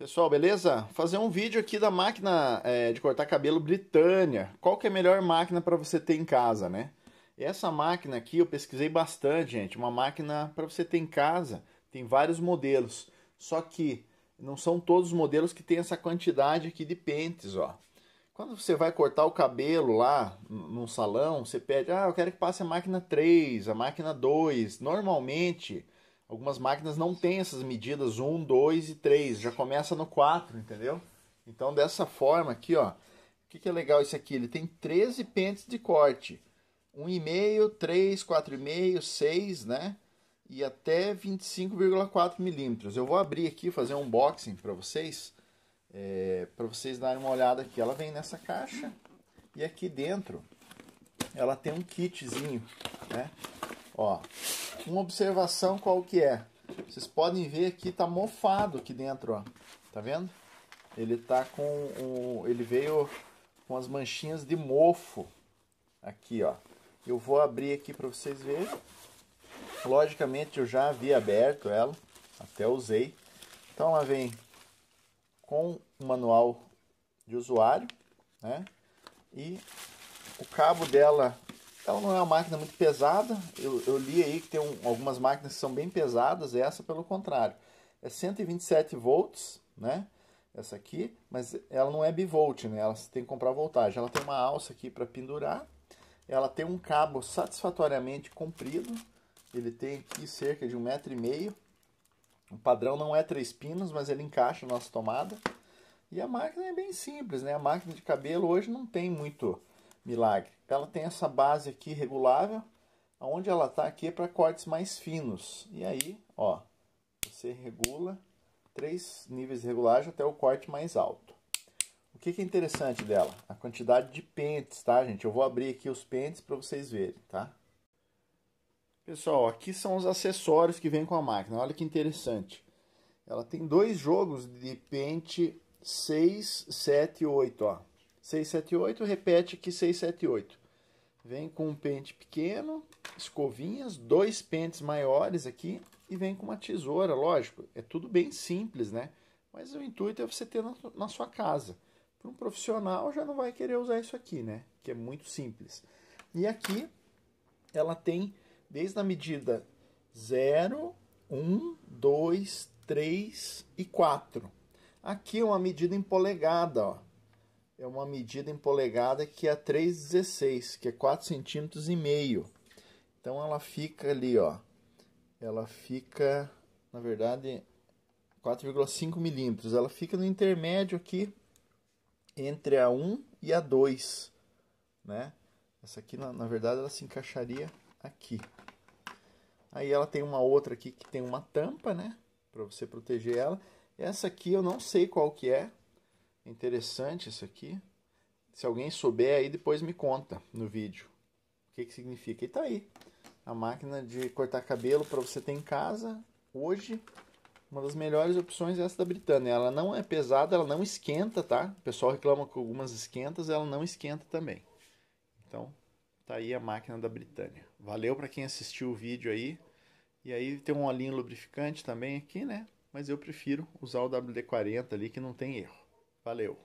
Pessoal, beleza? Fazer um vídeo aqui da máquina é, de cortar cabelo Britânia. Qual que é a melhor máquina para você ter em casa, né? Essa máquina aqui eu pesquisei bastante, gente. Uma máquina para você ter em casa. Tem vários modelos. Só que não são todos os modelos que tem essa quantidade aqui de pentes, ó. Quando você vai cortar o cabelo lá num salão, você pede, ah, eu quero que passe a máquina 3, a máquina 2. Normalmente Algumas máquinas não têm essas medidas 1, 2 e 3, já começa no 4, entendeu? Então dessa forma aqui, ó, o que, que é legal esse aqui? Ele tem 13 pentes de corte, 1,5, 3, 4,5, 6, né? E até 25,4 milímetros. Eu vou abrir aqui, fazer um unboxing para vocês, é, para vocês darem uma olhada aqui. Ela vem nessa caixa e aqui dentro ela tem um kitzinho, né? Ó, uma observação qual que é. Vocês podem ver aqui tá mofado aqui dentro, ó. Tá vendo? Ele tá com um, ele veio com as manchinhas de mofo aqui, ó. Eu vou abrir aqui para vocês verem. Logicamente eu já havia aberto ela, até usei. Então ela vem com o manual de usuário, né? E o cabo dela ela então, não é uma máquina muito pesada. Eu, eu li aí que tem um, algumas máquinas que são bem pesadas. Essa, pelo contrário, é 127 volts, né? Essa aqui, mas ela não é bivolt, né? Ela tem que comprar voltagem. Ela tem uma alça aqui para pendurar. Ela tem um cabo satisfatoriamente comprido. Ele tem aqui cerca de um metro e meio. O padrão não é três pinos, mas ele encaixa na nossa tomada. E a máquina é bem simples, né? A máquina de cabelo hoje não tem muito milagre. Ela tem essa base aqui regulável, onde ela está aqui é para cortes mais finos. E aí, ó, você regula três níveis de regulagem até o corte mais alto. O que, que é interessante dela? A quantidade de pentes, tá, gente? Eu vou abrir aqui os pentes para vocês verem, tá? Pessoal, aqui são os acessórios que vem com a máquina. Olha que interessante. Ela tem dois jogos de pente 6, 7 e 8, ó. 678, repete aqui 678. Vem com um pente pequeno, escovinhas, dois pentes maiores aqui e vem com uma tesoura, lógico. É tudo bem simples, né? Mas o intuito é você ter na, na sua casa. Para um profissional já não vai querer usar isso aqui, né? Que é muito simples. E aqui ela tem desde a medida 0, 1, 2, 3 e 4. Aqui é uma medida em polegada, ó é uma medida em polegada que é 3,16, que é 4 centímetros e meio. Então ela fica ali, ó. Ela fica, na verdade, 4,5 milímetros. Ela fica no intermédio aqui entre a 1 e a 2, né? Essa aqui, na, na verdade, ela se encaixaria aqui. Aí ela tem uma outra aqui que tem uma tampa, né? Para você proteger ela. Essa aqui eu não sei qual que é, Interessante isso aqui. Se alguém souber aí, depois me conta no vídeo. O que, que significa? E tá aí. A máquina de cortar cabelo para você ter em casa. Hoje, uma das melhores opções é essa da Britânia. Ela não é pesada, ela não esquenta, tá? O pessoal reclama com algumas esquentas, ela não esquenta também. Então, tá aí a máquina da Britânia. Valeu para quem assistiu o vídeo aí. E aí tem um olhinho lubrificante também aqui, né? Mas eu prefiro usar o WD-40 ali que não tem erro. Valeu!